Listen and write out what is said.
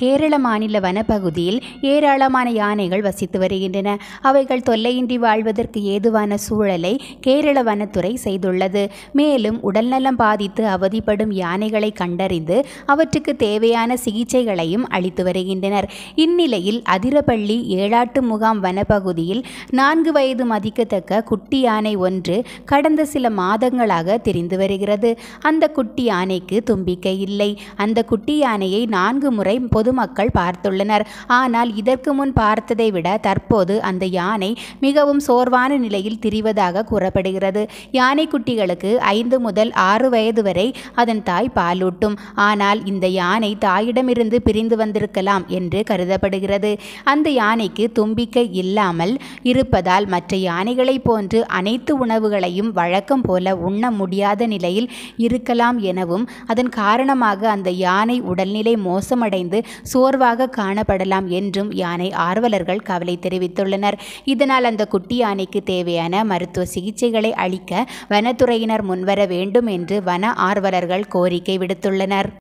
கேரள மாநில வனப்பகுதியில் ஏராளமான யானைகள் வசித்து வருகின்றன அவைகள் தொல்லையின்றி வாழ்வதற்கு ஏதுவான சூழலை கேரள வனத்துறை செய்துள்ளது மேலும் உடல்நலம் பாதித்து அவதிப்படும் யானைகளை கண்டறிந்து அவற்றுக்கு தேவையான சிகிச்சைகளையும் அளித்து வருகின்றனர் இந்நிலையில் அதிரப்பள்ளி ஏழாட்டு முகாம் வனப்பகுதியில் நான்கு வயது மதிக்கத்தக்க குட்டி யானை ஒன்று கடந்த சில மாதங்களாக தெரிந்து வருகிறது அந்த குட்டி யானைக்கு தும்பிக்கை இல்லை அந்த குட்டி யானையை நான்கு முறை பொதுமக்கள் பார்த்துள்ளனர் ஆனால் இதற்கு முன் பார்த்ததை விட தற்போது அந்த யானை மிகவும் சோர்வான நிலையில் திரிவதாக கூறப்படுகிறது யானை குட்டிகளுக்கு ஐந்து முதல் ஆறு வயது வரை அதன் தாய் பாலூட்டும் ஆனால் இந்த யானை தாயிடமிருந்து பிரிந்து வந்திருக்கலாம் என்று கருதப்படுகிறது அந்த யானைக்கு தும்பிக்கை இல்லாமல் இருப்பதால் மற்ற யானைகளைப் போன்று அனைத்து உணவுகளையும் வழக்கம் போல உண்ண முடியாத நிலையில் இருக்கலாம் எனவும் அதன் காரணமாக அந்த யானை உடல்நிலை மோசமடைந்து சோர்வாக காணப்படலாம் என்றும் யானை ஆர்வலர்கள் கவலை தெரிவித்துள்ளனர் இதனால் அந்த குட்டி யானைக்கு தேவையான மருத்துவ சிகிச்சைகளை அளிக்க வனத்துறையினர் முன்வர வேண்டும் என்று வன ஆர்வலர்கள் கோரிக்கை விடுத்துள்ளனர்